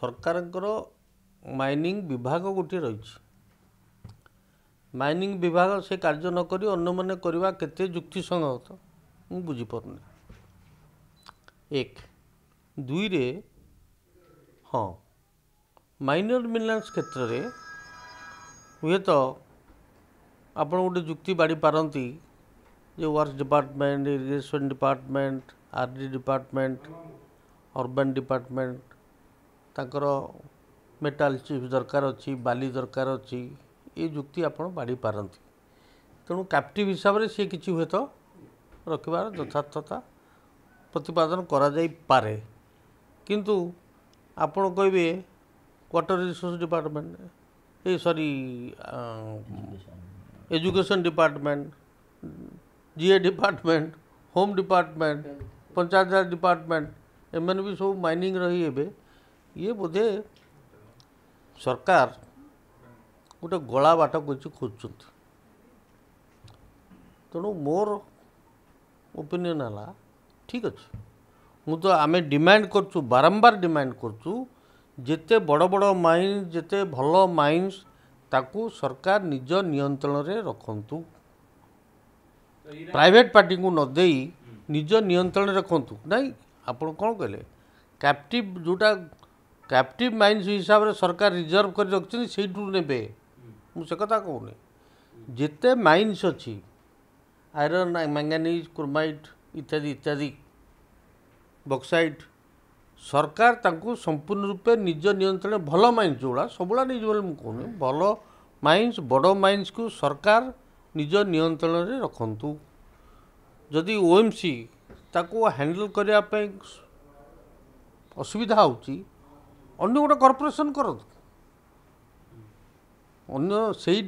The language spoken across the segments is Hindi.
ସରକାରଙ୍କର ମାଇନିଂ ବିଭାଗ ଗୋଟିଏ ରହିଛି ମାଇନିଂ ବିଭାଗ ସେ କାର୍ଯ୍ୟ ନ କରି ଅନ୍ୟମାନେ କରିବା କେତେ ଯୁକ୍ତିସଙ୍ଗତ ମୁଁ ବୁଝିପାରୁନି ଏକ ଦୁଇରେ ହଁ ମାଇନର ମିନାନ୍ସ କ୍ଷେତ୍ରରେ ହୁଏତ ଆପଣ ଗୋଟେ ଯୁକ୍ତି ବାଢ଼ି ପାରନ୍ତି ଯେ work department irrigation department R D department urban department metal chips दरकार अच्छी बाली दरकार अच्छी ये जुक्ति आपड़ीपारती तेणु कैप्टिव हिसाब से सी किसी हूत रखार यथार्थता प्रतिपादन करे कि आप क्वाटर रिसोर्स डिपार्टमेंट ए सरी education department GA department home department panchayat Raj department एम भी सब माइनिंग रही है ଇଏ ବୋଧେ ସରକାର ଗୋଟେ ଗଳା ବାଟ କିଛି ଖୋଜୁଛନ୍ତି ତେଣୁ ମୋର ଓପିନିଅନ୍ ହେଲା ଠିକ୍ ଅଛି ମୁଁ ତ ଆମେ ଡିମାଣ୍ଡ କରୁଛୁ ବାରମ୍ବାର ଡିମାଣ୍ଡ କରୁଛୁ ଯେତେ ବଡ଼ ବଡ଼ ମାଇନ୍ସ ଯେତେ ଭଲ ମାଇନ୍ସ ତାକୁ ସରକାର ନିଜ ନିୟନ୍ତ୍ରଣରେ ରଖନ୍ତୁ ପ୍ରାଇଭେଟ୍ ପାର୍ଟିଙ୍କୁ ନ ଦେଇ ନିଜ ନିୟନ୍ତ୍ରଣରେ ରଖନ୍ତୁ ନାଇଁ ଆପଣ କ'ଣ କହିଲେ କ୍ୟାପ୍ଟିଭ୍ ଯେଉଁଟା କ୍ୟାପଟିଭ୍ ମାଇନ୍ସ ହିସାବରେ ସରକାର ରିଜର୍ଭ କରି ରଖିଛନ୍ତି ସେଇଠୁ ନେବେ ମୁଁ ସେ କଥା କହୁନି ଯେତେ ମାଇନ୍ସ ଅଛି ଆଇରନ୍ ମାଙ୍ଗାନିଜ୍ କ୍ରୋମାଇଟ୍ ଇତ୍ୟାଦି ଇତ୍ୟାଦି ବକ୍ସାଇଟ୍ ସରକାର ତାଙ୍କୁ ସମ୍ପୂର୍ଣ୍ଣ ରୂପେ ନିଜ ନିୟନ୍ତ୍ରଣ ଭଲ ମାଇନ୍ସ ଯେଉଁଗୁଡ଼ା ସବୁଗୁଡ଼ା ନିଜ ବୋଲି ମୁଁ କହୁନି ଭଲ ମାଇନ୍ସ ବଡ଼ ମାଇନ୍ସକୁ ସରକାର ନିଜ ନିୟନ୍ତ୍ରଣରେ ରଖନ୍ତୁ ଯଦି ଓଏମ୍ସି ତାକୁ ହ୍ୟାଣ୍ଡେଲ୍ କରିବା ପାଇଁ ଅସୁବିଧା ହେଉଛି अगर गोटे कर्पोरेसन कर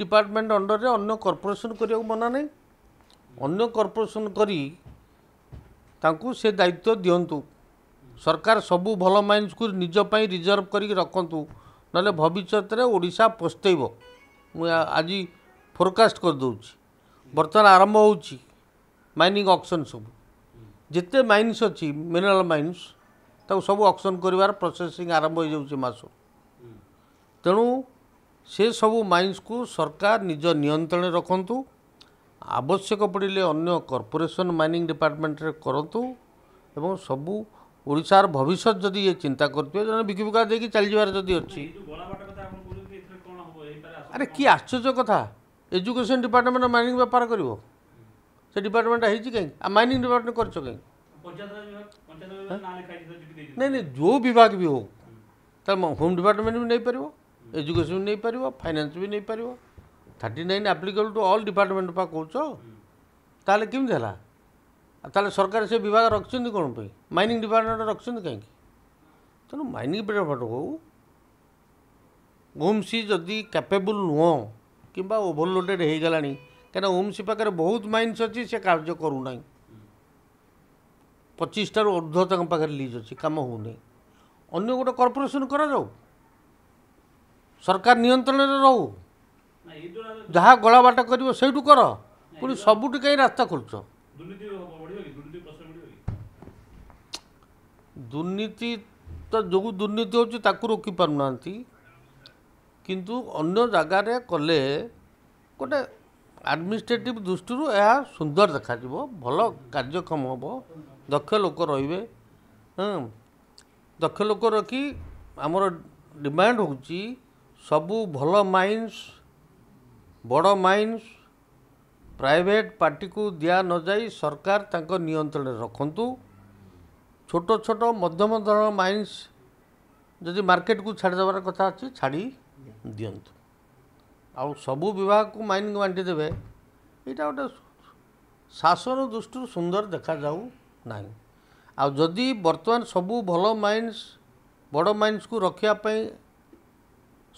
डिपार्टमेंट अंडर में अगर कर्पोरेसन कर मना नहीं कर्पोरेसन कर दायित्व दिंतु सरकार सब भल माइंड को निजपाई रिजर्व कर रखत ना भविष्य में ओडा पस्त आज फोरकास्ट करदे बर्तमान आरंभ हो माइनिंग अक्सन सब जिते माइन्स अच्छी मिनराल माइन्स ତାକୁ ସବୁ ଅକ୍ସନ୍ କରିବାର ପ୍ରୋସେସିଂ ଆରମ୍ଭ ହୋଇଯାଉଛି ମାସକୁ ତେଣୁ ସେସବୁ ମାଇନ୍ସକୁ ସରକାର ନିଜ ନିୟନ୍ତ୍ରଣରେ ରଖନ୍ତୁ ଆବଶ୍ୟକ ପଡ଼ିଲେ ଅନ୍ୟ କର୍ପୋରେସନ୍ ମାଇନିଂ ଡିପାର୍ଟମେଣ୍ଟରେ କରନ୍ତୁ ଏବଂ ସବୁ ଓଡ଼ିଶାର ଭବିଷ୍ୟତ ଯଦି ଇଏ ଚିନ୍ତା କରୁଥିବେ ଜଣେ ବିକିବିକା ଦେଇକି ଚାଲିଯିବାର ଯଦି ଅଛି ଆରେ କି ଆଶ୍ଚର୍ଯ୍ୟ କଥା ଏଜୁକେସନ୍ ଡିପାର୍ଟମେଣ୍ଟ ମାଇନିଂ ବେପାର କରିବ ସେ ଡିପାର୍ଟମେଣ୍ଟ ହେଇଛି କାହିଁକି ଆଉ ମାଇନିଂ ଡିପାର୍ଟମେଣ୍ଟ କରିଛ କାହିଁକି नहीं नहीं जो विभाग भी हो होम डिपार्टमेंट भी नहीं पार एजुकेशन भी नहीं पार फाइनेंस भी नहीं पार thirty nine applicable to all department पा कौ ताल कमी है सरकार से विभाग रखें कौन पर माइनिंग डिपार्टमेंट रखें कहीं तेना माइनिंग डिपार्टमेंट हो ओम सी जदि कैपेबुल नुह कि ओभरलोडेड हो गला कहीं ओम सी पाखे बहुत माइन्स अच्छी से कार्य करूना ପଚିଶଟାରୁ ଉର୍ଦ୍ଧ୍ୱ ତାଙ୍କ ପାଖରେ ଲିଜ୍ ଅଛି କାମ ହେଉନି ଅନ୍ୟ ଗୋଟେ କର୍ପୋରେସନ୍ କରାଯାଉ ସରକାର ନିୟନ୍ତ୍ରଣରେ ରହୁ ଯାହା ଗଳାବାଟ କରିବ ସେଇଠୁ କର ପୁଣି ସବୁଠି କାହିଁ ରାସ୍ତା ଖୋଲୁଛ ଦୁର୍ନୀତି ତ ଯେଉଁ ଦୁର୍ନୀତି ହେଉଛି ତାକୁ ରୋକି ପାରୁନାହାନ୍ତି କିନ୍ତୁ ଅନ୍ୟ ଜାଗାରେ କଲେ ଗୋଟେ ଆଡ଼ମିନିଷ୍ଟ୍ରେଟିଭ୍ ଦୃଷ୍ଟିରୁ ଏହା ସୁନ୍ଦର ଦେଖାଯିବ ଭଲ କାର୍ଯ୍ୟକ୍ଷମ ହେବ ଦକ୍ଷ ଲୋକ ରହିବେ ଦକ୍ଷ ଲୋକ ରଖି ଆମର ଡିମାଣ୍ଡ ହେଉଛି ସବୁ ଭଲ ମାଇନ୍ସ ବଡ଼ ମାଇନ୍ସ ପ୍ରାଇଭେଟ୍ ପାର୍ଟିକୁ ଦିଆ ନଯାଇ ସରକାର ତାଙ୍କ ନିୟନ୍ତ୍ରଣରେ ରଖନ୍ତୁ ଛୋଟ ଛୋଟ ମଧ୍ୟମ ଧରଣର ମାଇନ୍ସ ଯଦି ମାର୍କେଟକୁ ଛାଡ଼ିଦେବାର କଥା ଅଛି ଛାଡ଼ି ଦିଅନ୍ତୁ आ सब विभाग को माइनिंग बांटिदे ये गोटे शासन दृष्टि सुंदर देखा जाऊना आदि बर्तमान सब भल माइन्स बड़ माइन्स को रखापी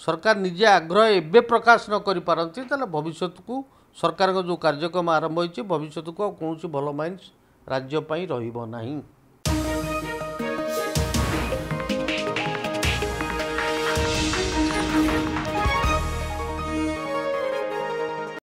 सरकार निजे आग्रह एवं प्रकाश न करपारती भविष्य को सरकार जो कार्यक्रम आरंभ हो भविष्य को कौन भल माइन्स राज्यपाई रही